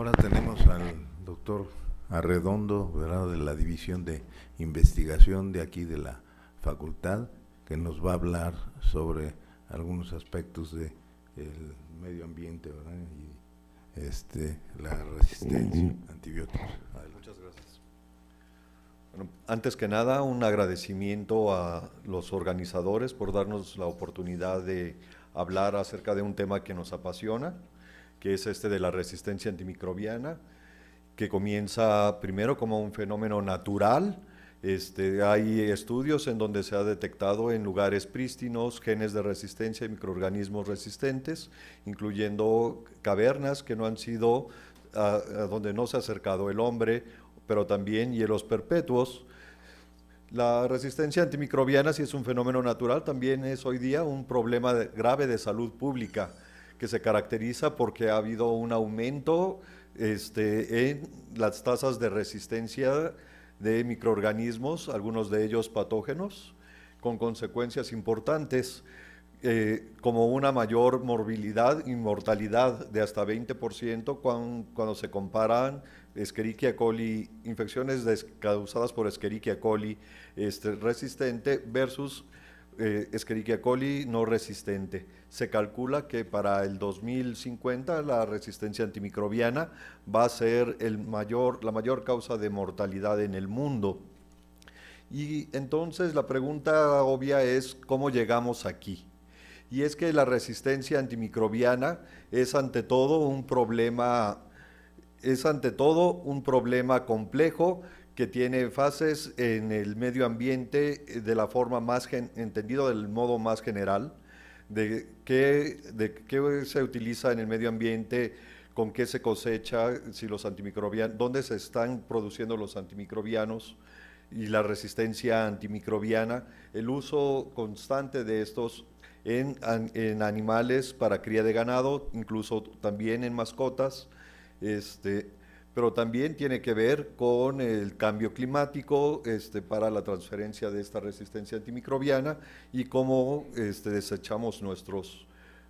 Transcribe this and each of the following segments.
Ahora tenemos al doctor Arredondo, de la División de Investigación de aquí de la facultad, que nos va a hablar sobre algunos aspectos del el medio ambiente y este, la resistencia antibióticos. Muchas gracias. antes que nada, un agradecimiento a los organizadores por darnos la oportunidad de hablar acerca de un tema que nos apasiona que es este de la resistencia antimicrobiana, que comienza primero como un fenómeno natural. Este, hay estudios en donde se ha detectado en lugares prístinos genes de resistencia y microorganismos resistentes, incluyendo cavernas que no han sido, a, donde no se ha acercado el hombre, pero también hielos perpetuos, la resistencia antimicrobiana, si es un fenómeno natural, también es hoy día un problema grave de salud pública que se caracteriza porque ha habido un aumento este, en las tasas de resistencia de microorganismos, algunos de ellos patógenos, con consecuencias importantes, eh, como una mayor morbilidad y mortalidad de hasta 20% cuando, se comparan Escherichia coli, infecciones causadas por Escherichia coli este, resistente versus eh, Escherichia coli no resistente. Se calcula que para el 2050 la resistencia antimicrobiana va a ser el mayor, la mayor causa de mortalidad en el mundo. Y entonces la pregunta obvia es cómo llegamos aquí. Y es que la resistencia antimicrobiana es ante todo un problema es ante todo un problema complejo que tiene fases en el medio ambiente eh, de la forma más entendido del modo más general, de qué, de qué se utiliza en el medio ambiente, con qué se cosecha, si los antimicrobianos, dónde se están produciendo los antimicrobianos y la resistencia antimicrobiana, el uso constante de estos en, en animales para cría de ganado, incluso también en mascotas, este, pero también tiene que ver con el cambio climático este, para la transferencia de esta resistencia antimicrobiana y cómo este, desechamos nuestros,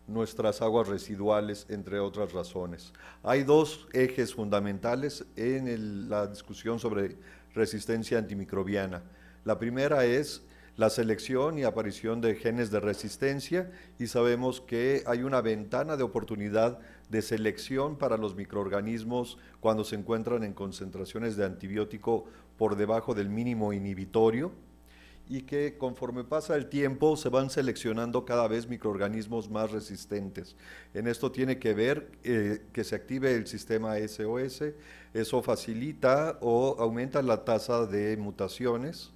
nuestras aguas residuales, entre otras razones. Hay dos ejes fundamentales en la discusión sobre resistencia antimicrobiana. La primera es la selección y aparición de genes de resistencia y sabemos que hay una ventana de oportunidad de selección para los microorganismos cuando se encuentran en concentraciones de antibiótico por debajo del mínimo inhibitorio y que conforme pasa el tiempo se van seleccionando cada vez microorganismos más resistentes. En esto tiene que ver eh, que se active el sistema SOS, eso facilita o aumenta la tasa de mutaciones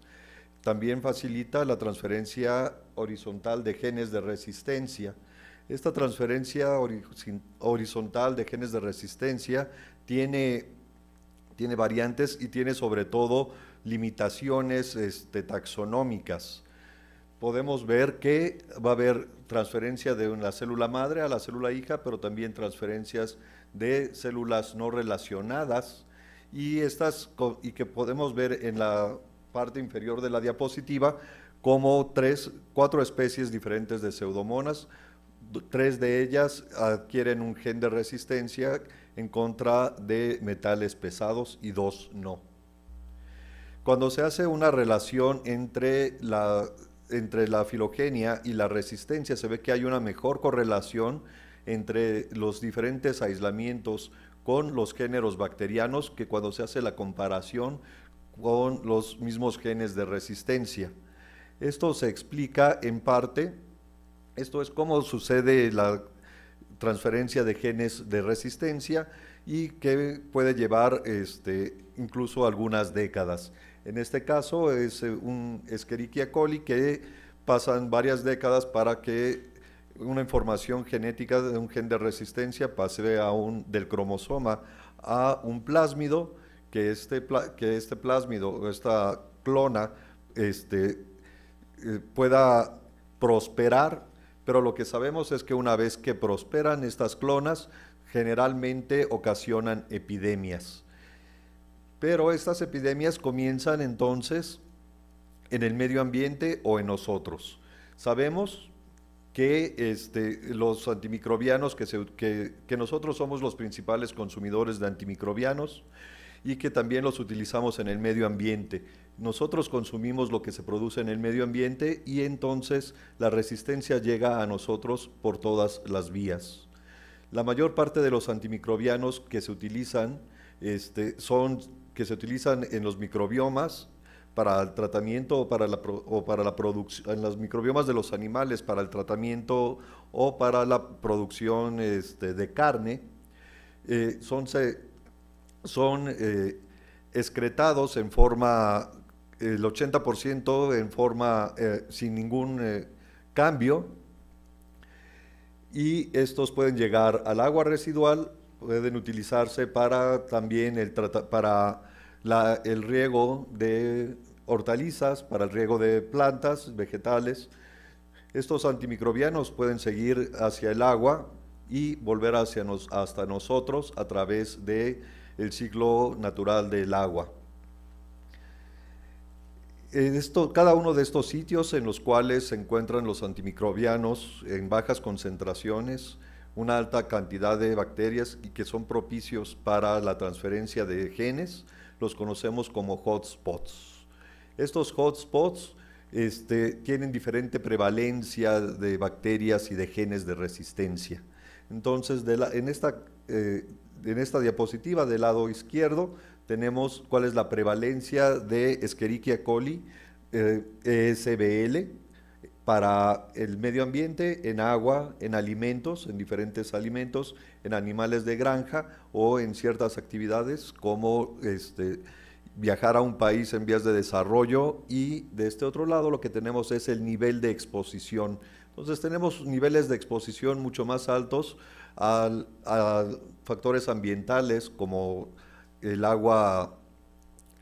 también facilita la transferencia horizontal de genes de resistencia. Esta transferencia horizontal de genes de resistencia tiene, tiene variantes y tiene sobre todo limitaciones este, taxonómicas. Podemos ver que va a haber transferencia de una célula madre a la célula hija, pero también transferencias de células no relacionadas y, estas, y que podemos ver en la parte inferior de la diapositiva como tres, cuatro especies diferentes de pseudomonas. Tres de ellas adquieren un gen de resistencia en contra de metales pesados y dos no. Cuando se hace una relación entre la, entre la filogenia y la resistencia, se ve que hay una mejor correlación entre los diferentes aislamientos con los géneros bacterianos que cuando se hace la comparación con los mismos genes de resistencia. Esto se explica en parte, esto es cómo sucede la transferencia de genes de resistencia y que puede llevar este, incluso algunas décadas. En este caso es eh, un Escherichia coli que pasan varias décadas para que una información genética de un gen de resistencia pase del cromosoma a un plásmido que este, que este plásmido o esta clona este, eh, pueda prosperar, pero lo que sabemos es que una vez que prosperan estas clonas, generalmente ocasionan epidemias. Pero estas epidemias comienzan entonces en el medio ambiente o en nosotros. Sabemos que este, los antimicrobianos, que, que nosotros somos los principales consumidores de antimicrobianos, y que también los utilizamos en el medio ambiente. Nosotros consumimos lo que se produce en el medio ambiente y entonces la resistencia llega a nosotros por todas las vías. La mayor parte de los antimicrobianos que se utilizan este, son que se utilizan en los microbiomas, para el tratamiento o para la, para la producción, en los microbiomas de los animales, para el tratamiento o para la producción este, de carne, eh, son, son eh, excretados en forma, el 80% en forma eh, sin ningún eh, cambio, y estos pueden llegar al agua residual, pueden utilizarse para también el, para el riego de hortalizas, para el riego de plantas, vegetales. Estos antimicrobianos pueden seguir hacia el agua y volver hacia nos, hasta nosotros a través de el ciclo natural del agua. En esto, cada uno de estos sitios en los cuales se encuentran los antimicrobianos en bajas concentraciones, una alta cantidad de bacterias y que son propicios para la transferencia de genes, los conocemos como hotspots. Estos hotspots este, tienen diferente prevalencia de bacterias y de genes de resistencia. Entonces, de la, en esta eh, en esta diapositiva del lado izquierdo tenemos cuál es la prevalencia de Escherichia coli, ESBL, eh, e para el medio ambiente, en agua, en alimentos, en diferentes alimentos, en animales de granja o en ciertas actividades como este, viajar a un país en vías de desarrollo y de este otro lado lo que tenemos es el nivel de exposición entonces tenemos niveles de exposición mucho más altos a, factores ambientales como el agua,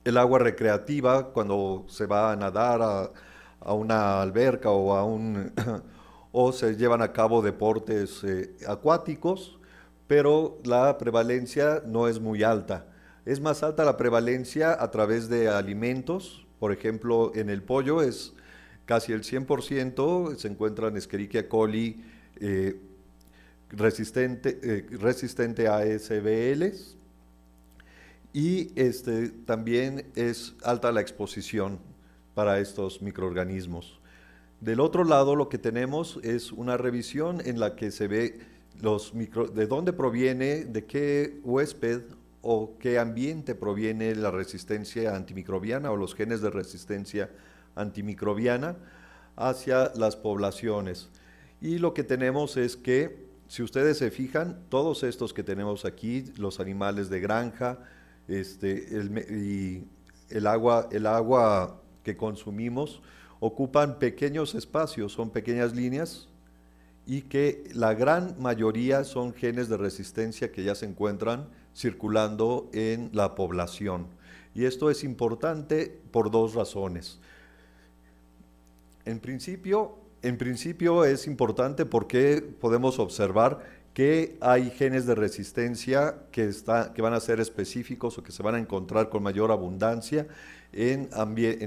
el agua recreativa cuando se va a nadar a, una alberca o un o se llevan a cabo deportes eh, acuáticos, pero la prevalencia no es muy alta. Es más alta la prevalencia a través de alimentos, por ejemplo, en el pollo es casi el 100% se encuentran Escherichia coli eh, resistente, eh, resistente a SBLs y este, también es alta la exposición para estos microorganismos. Del otro lado lo que tenemos es una revisión en la que se ve los de dónde proviene, de qué huésped o qué ambiente proviene la resistencia antimicrobiana o los genes de resistencia antimicrobiana antimicrobiana hacia las poblaciones. Y lo que tenemos es que, si ustedes se fijan, todos estos que tenemos aquí, los animales de granja, este, el, y el agua, el agua que consumimos, ocupan pequeños espacios, son pequeñas líneas y que la gran mayoría son genes de resistencia que ya se encuentran circulando en la población. Y esto es importante por dos razones. En principio, en principio es importante porque podemos observar que hay genes de resistencia que, van a ser específicos o que se van a encontrar con mayor abundancia en,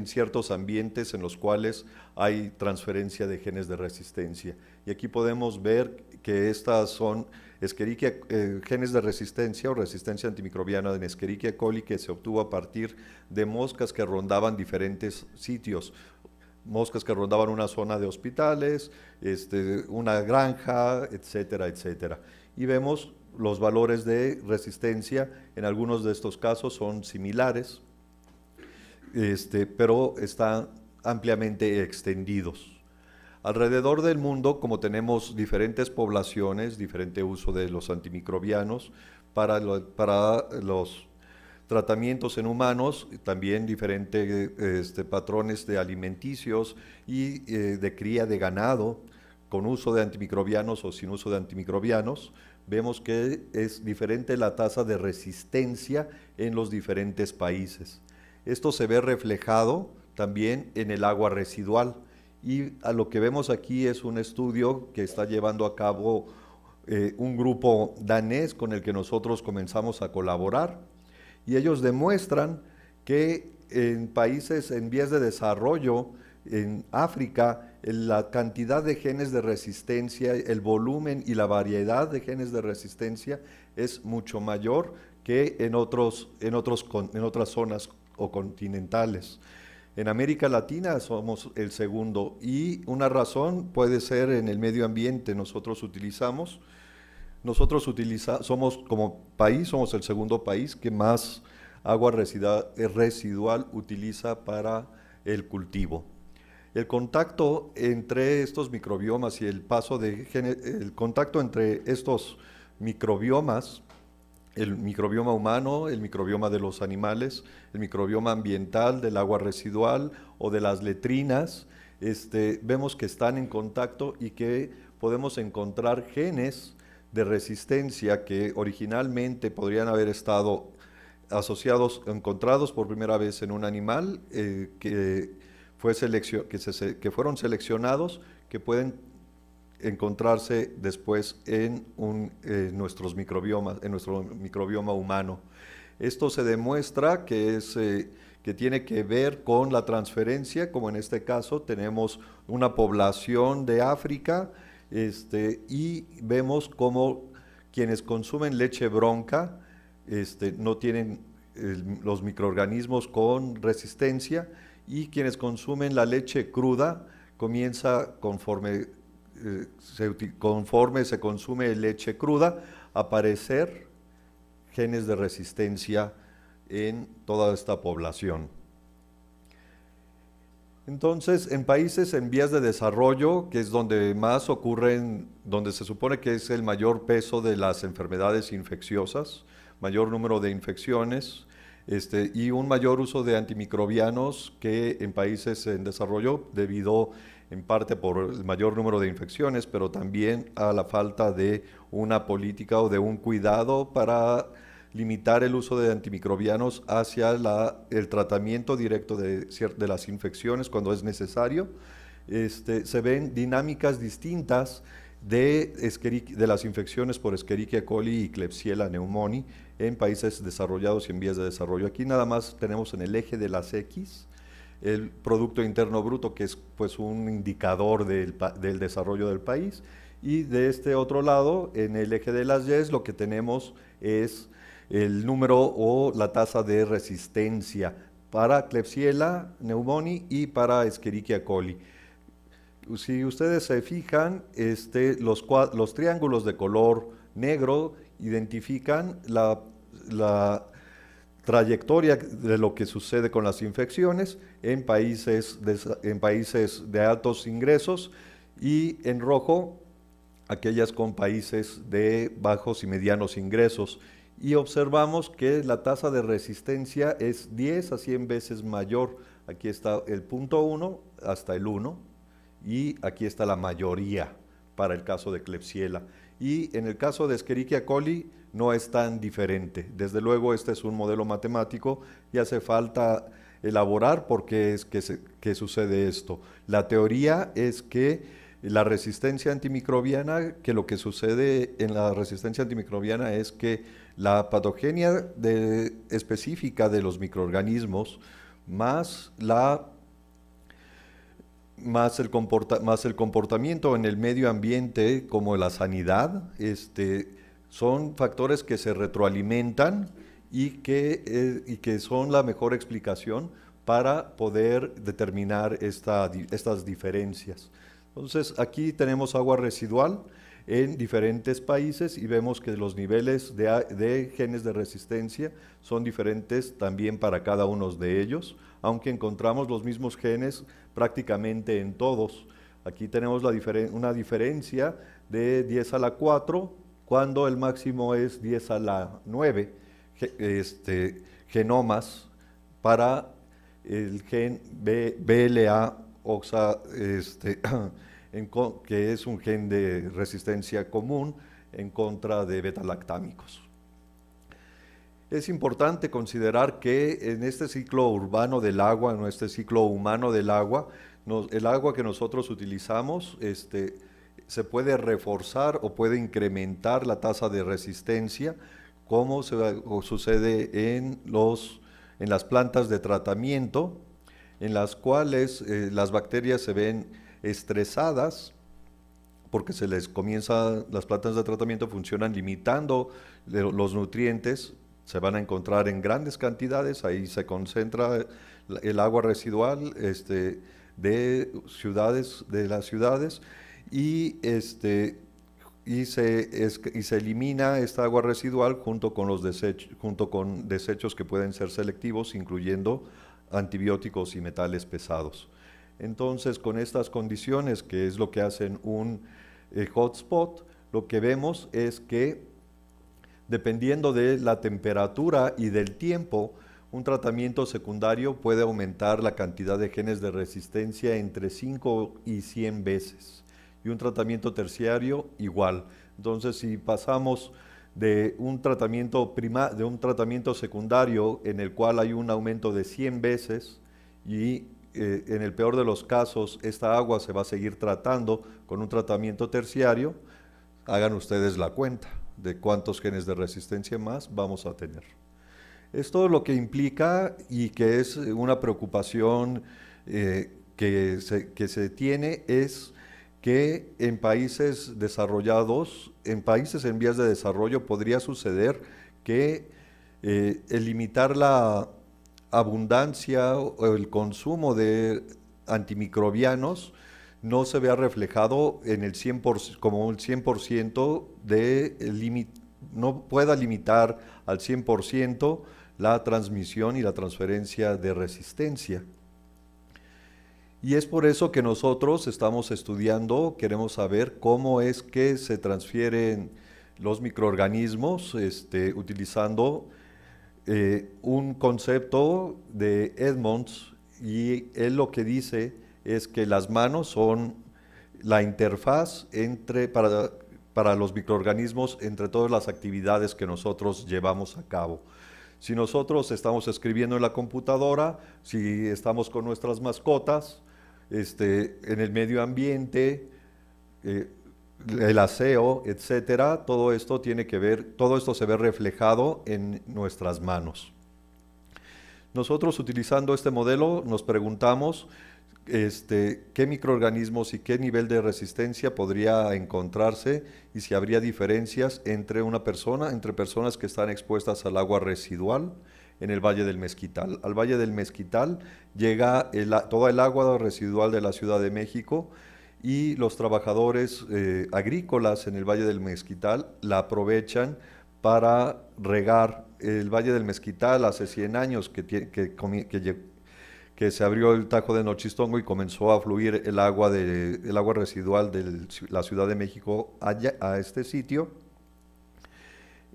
ciertos ambientes en los cuales hay transferencia de genes de resistencia. Y aquí podemos ver que estas son eh, genes de resistencia o resistencia antimicrobiana en Escherichia coli que se obtuvo a partir de moscas que rondaban diferentes sitios moscas que rondaban una zona de hospitales, este, una granja, etcétera, etcétera. Y vemos los valores de resistencia, en algunos de estos casos son similares, este, pero están ampliamente extendidos. Alrededor del mundo, como tenemos diferentes poblaciones, diferente uso de los antimicrobianos para, para los tratamientos en humanos, también diferentes este, patrones de alimenticios y eh, de cría de ganado con uso de antimicrobianos o sin uso de antimicrobianos, vemos que es diferente la tasa de resistencia en los diferentes países. Esto se ve reflejado también en el agua residual. Y a lo que vemos aquí es un estudio que está llevando a cabo eh, un grupo danés con el que nosotros comenzamos a colaborar y ellos demuestran que en países en vías de desarrollo, en África, la cantidad de genes de resistencia, el volumen y la variedad de genes de resistencia es mucho mayor que en, en, otras zonas o continentales. En América Latina somos el segundo y una razón puede ser en el medio ambiente. Nosotros utilizamos nosotros utilizamos somos como país, somos el segundo país que más agua eh, residual, utiliza para el cultivo. El contacto entre estos microbiomas y el paso de el contacto entre estos microbiomas, el microbioma humano, el microbioma de los animales, el microbioma ambiental del agua residual o de las letrinas, este, vemos que están en contacto y que podemos encontrar genes de resistencia que originalmente podrían haber estado asociados, encontrados por primera vez en un animal, eh, que, fue que, que fueron seleccionados, que pueden encontrarse después en, eh, nuestros microbiomas, en nuestro microbioma humano. Esto se demuestra que, eh, que tiene que ver con la transferencia, como en este caso tenemos una población de África, este, y vemos cómo quienes consumen leche bronca este, no tienen los microorganismos con resistencia y quienes consumen la leche cruda comienza conforme, eh, se, conforme se consume leche cruda a aparecer genes de resistencia en toda esta población. Entonces, en países en vías de desarrollo, que es donde más ocurren, donde se supone que es el mayor peso de las enfermedades infecciosas, mayor número de infecciones, este, y un mayor uso de antimicrobianos que en países en desarrollo debido en parte por el mayor número de infecciones, pero también a la falta de una política o de un cuidado para limitar el uso de antimicrobianos hacia el tratamiento directo de, las infecciones cuando es necesario. Este, se ven dinámicas distintas de, las infecciones por Escherichia coli y Klebsiella pneumoniae en países desarrollados y en vías de desarrollo. Aquí nada más tenemos en el eje de las X el Producto Interno Bruto, que es pues, un indicador del, del desarrollo del país, y de este otro lado, en el eje de las Y, lo que tenemos es el número o la tasa de resistencia para Klebsiella pneumoniae y para Escherichia coli. Si ustedes se fijan, este, los, triángulos de color negro identifican la, trayectoria de lo que sucede con las infecciones en países de altos ingresos y en rojo aquellas con países de bajos y medianos ingresos y observamos que la tasa de resistencia es 10 a 100 veces mayor. Aquí está el punto 1 hasta el 1 y aquí está la mayoría para el caso de Klebsiella. Y en el caso de Escherichia coli no es tan diferente. Desde luego este es un modelo matemático y hace falta elaborar por qué es que, sucede esto. La teoría es que la resistencia antimicrobiana, que lo que sucede en la resistencia antimicrobiana es que la patogenia específica de los microorganismos más, la, más, el comportamiento en el medio ambiente como la sanidad este, son factores que se retroalimentan eh, y que, son la mejor explicación para poder determinar estas diferencias. Entonces, aquí tenemos agua residual en diferentes países y vemos que los niveles de, genes de resistencia son diferentes también para cada uno de ellos, aunque encontramos los mismos genes prácticamente en todos. Aquí tenemos una diferencia de 10 a la 4 cuando el máximo es 10 a la 9 este, genomas para el gen BLA oxa, este, que es un gen de resistencia común en contra de beta-lactámicos. Es importante considerar que en este ciclo urbano del agua, en este ciclo humano del agua, el agua que nosotros utilizamos este, se puede reforzar o puede incrementar la tasa de resistencia, como sucede en, los, en las plantas de tratamiento, en las cuales eh, las bacterias se ven estresadas porque se les comienza, las plantas de tratamiento funcionan limitando los nutrientes, se van a encontrar en grandes cantidades, ahí se concentra el agua residual este, de ciudades, de las ciudades, y este, y se, es, y se, elimina esta agua residual junto con, los desechos, junto con desechos que pueden ser selectivos, incluyendo antibióticos y metales pesados. Entonces, con estas condiciones, que es lo que hacen un eh, hotspot, lo que vemos es que dependiendo de la temperatura y del tiempo, un tratamiento secundario puede aumentar la cantidad de genes de resistencia entre 5 y 100 veces. Y un tratamiento terciario igual. Entonces, si pasamos de un tratamiento, de un tratamiento secundario en el cual hay un aumento de 100 veces y eh, en el peor de los casos, esta agua se va a seguir tratando con un tratamiento terciario. Hagan ustedes la cuenta de cuántos genes de resistencia más vamos a tener. Esto lo que implica y que es una preocupación eh, que, se, tiene es que en países desarrollados, en países en vías de desarrollo podría suceder que eh, el limitar la, abundancia o el consumo de antimicrobianos no se vea reflejado en el 100%, como un 100% de no pueda limitar al 100% la transmisión y la transferencia de resistencia. Y es por eso que nosotros estamos estudiando, queremos saber cómo es que se transfieren los microorganismos este, utilizando eh, un concepto de Edmonds y él lo que dice es que las manos son la interfaz entre, para, para los microorganismos entre todas las actividades que nosotros llevamos a cabo. Si nosotros estamos escribiendo en la computadora, si estamos con nuestras mascotas, este, en el medio ambiente, eh, el aseo, etcétera, todo esto tiene que ver, todo esto se ve reflejado en nuestras manos. Nosotros utilizando este modelo nos preguntamos este, qué microorganismos y qué nivel de resistencia podría encontrarse y si habría diferencias entre una persona, entre personas que están expuestas al agua residual en el Valle del Mezquital. Al Valle del Mezquital llega toda el agua residual de la Ciudad de México, y los trabajadores eh, agrícolas en el Valle del Mezquital la aprovechan para regar el Valle del Mezquital hace 100 años que, que, que, se abrió el Tajo de Nochistongo y comenzó a fluir el agua, de, el agua residual de la Ciudad de México a este sitio.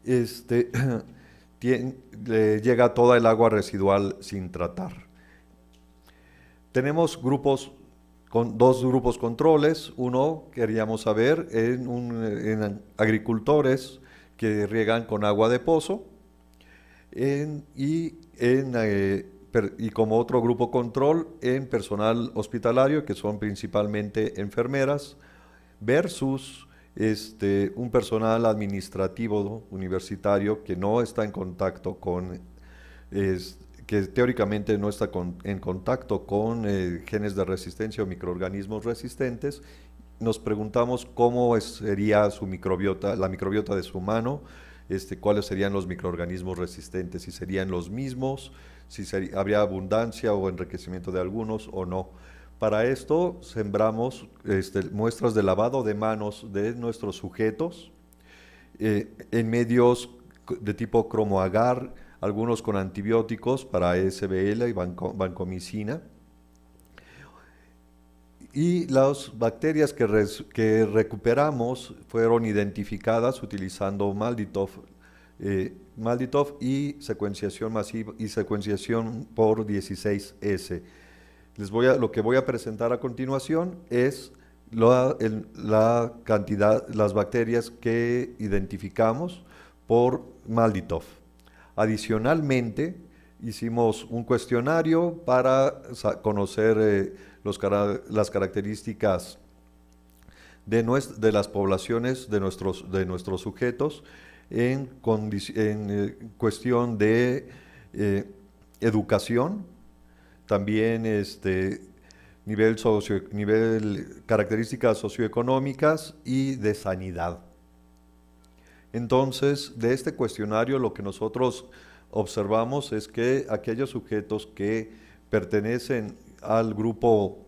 Este, le llega toda el agua residual sin tratar. Tenemos grupos con dos grupos controles. Uno queríamos saber en, agricultores que riegan con agua de pozo y, en, eh, y como otro grupo control en personal hospitalario, que son principalmente enfermeras, versus este, un personal administrativo universitario que no está en contacto con que teóricamente no está en contacto con eh, genes de resistencia o microorganismos resistentes, nos preguntamos cómo sería su microbiota, la microbiota de su mano, este, cuáles serían los microorganismos resistentes, si serían los mismos, si habría abundancia o enriquecimiento de algunos o no. Para esto sembramos este, muestras de lavado de manos de nuestros sujetos eh, en medios de tipo cromoagar, algunos con antibióticos para SBL y banco, vancomicina. Y las bacterias que, recuperamos fueron identificadas utilizando Malditov, eh, y secuenciación masiva y secuenciación por 16S. lo que voy a presentar a continuación es la, cantidad, las bacterias que identificamos por Malditov. Adicionalmente, hicimos un cuestionario para conocer eh, las características de, las poblaciones de nuestros, sujetos en, eh, cuestión de eh, educación, también este, nivel, socio nivel características socioeconómicas y de sanidad. Entonces, de este cuestionario lo que nosotros observamos es que aquellos sujetos que pertenecen al grupo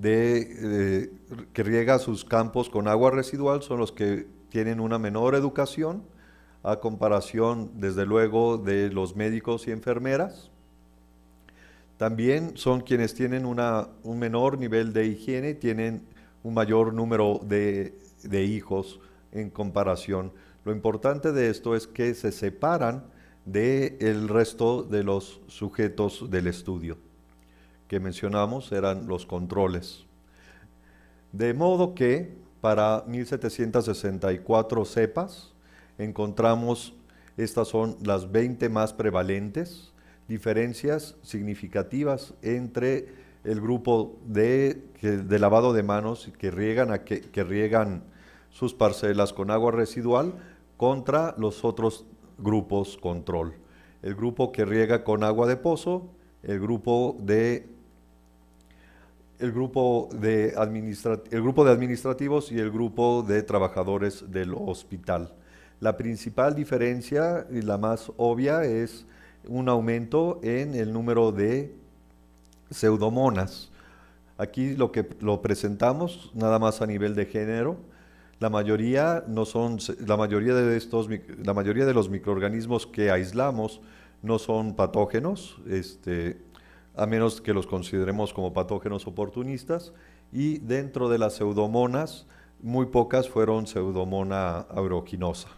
que riega sus campos con agua residual son los que tienen una menor educación a comparación, desde luego, de los médicos y enfermeras. También son quienes tienen un menor nivel de higiene, tienen un mayor número de, de hijos en comparación lo importante de esto es que se separan del resto de los sujetos del estudio, que mencionamos eran los controles. De modo que para 1764 cepas encontramos, estas son las 20 más prevalentes, diferencias significativas entre el grupo de, de lavado de manos que riegan, a que riegan sus parcelas con agua residual contra los otros grupos control. El grupo que riega con agua de pozo, el grupo de el grupo de, el grupo de administrativos y el grupo de trabajadores del hospital. La principal diferencia y la más obvia es un aumento en el número de pseudomonas. Aquí lo que lo presentamos nada más a nivel de género, la mayoría, no son, la, mayoría de estos, la mayoría de los microorganismos que aislamos no son patógenos, este, a menos que los consideremos como patógenos oportunistas, y dentro de las pseudomonas, muy pocas fueron pseudomona auroquinosa.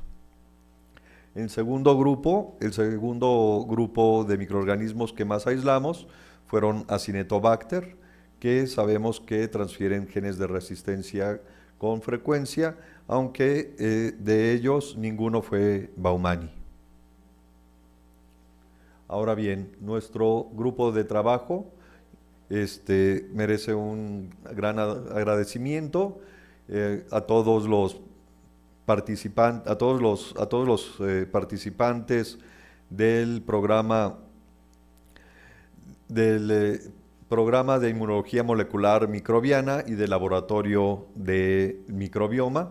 El segundo grupo, el segundo grupo de microorganismos que más aislamos fueron Acinetobacter, que sabemos que transfieren genes de resistencia con frecuencia, aunque eh, de ellos ninguno fue Baumani. Ahora bien, nuestro grupo de trabajo este, merece un gran agradecimiento eh, a todos los participantes, a todos los, a todos los eh, participantes del programa del programa de inmunología molecular microbiana y de laboratorio de microbioma,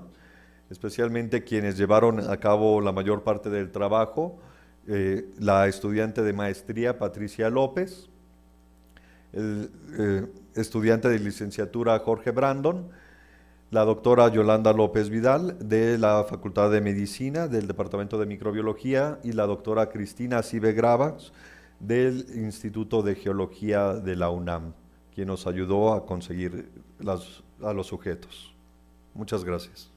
especialmente quienes llevaron a cabo la mayor parte del trabajo, eh, la estudiante de maestría Patricia López, el eh, estudiante de licenciatura Jorge Brandon, la doctora Yolanda López Vidal de la Facultad de Medicina del Departamento de Microbiología y la doctora Cristina Cibe Gravas, del Instituto de Geología de la UNAM, quien nos ayudó a conseguir a los sujetos. Muchas gracias.